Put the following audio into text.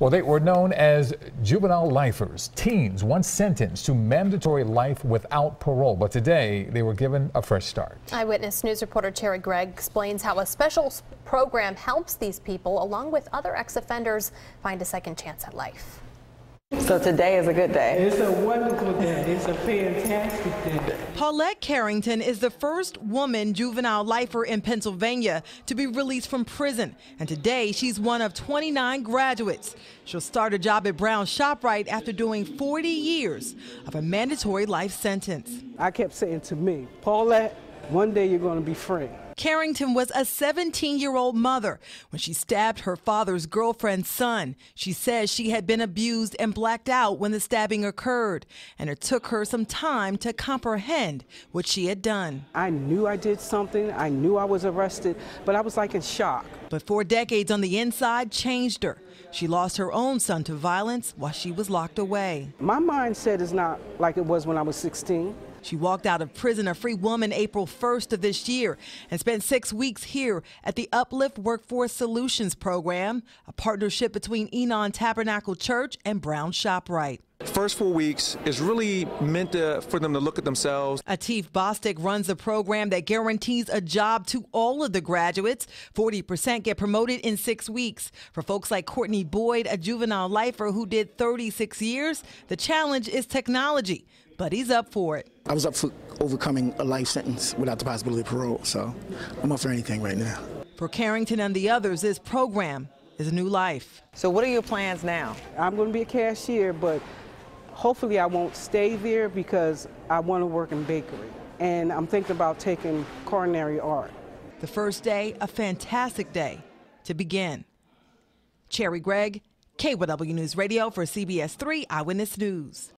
Well, they were known as juvenile lifers, teens once sentenced to mandatory life without parole. But today, they were given a fresh start. Eyewitness News reporter Terry Gregg explains how a special program helps these people, along with other ex offenders, find a second chance at life. So today is a good day. It's a wonderful day. It's a fantastic day. Paulette Carrington is the first woman juvenile lifer in Pennsylvania to be released from prison. And today she's one of 29 graduates. She'll start a job at Brown ShopRite after doing 40 years of a mandatory life sentence. I kept saying to me, Paulette, one day you're going to be free. Carrington was a 17 year old mother when she stabbed her father's girlfriend's son. She says she had been abused and blacked out when the stabbing occurred, and it took her some time to comprehend what she had done. I knew I did something, I knew I was arrested, but I was like in shock. But four decades on the inside changed her. She lost her own son to violence while she was locked away. My mindset is not like it was when I was 16. She walked out of prison a free woman April 1st of this year and spent six weeks here at the Uplift Workforce Solutions Program, a partnership between Enon Tabernacle Church and Brown ShopRite. First four weeks is really meant to, for them to look at themselves. Atif Bostic runs a program that guarantees a job to all of the graduates. 40% get promoted in six weeks. For folks like Courtney Boyd, a juvenile lifer who did 36 years, the challenge is technology but he's up for it. I was up for overcoming a life sentence without the possibility of parole, so I'm up for anything right now. For Carrington and the others, this program is a new life. So what are your plans now? I'm going to be a cashier, but hopefully I won't stay there because I want to work in bakery. And I'm thinking about taking culinary art. The first day, a fantastic day to begin. Cherry Gregg, KYW News Radio for CBS 3 Eyewitness News.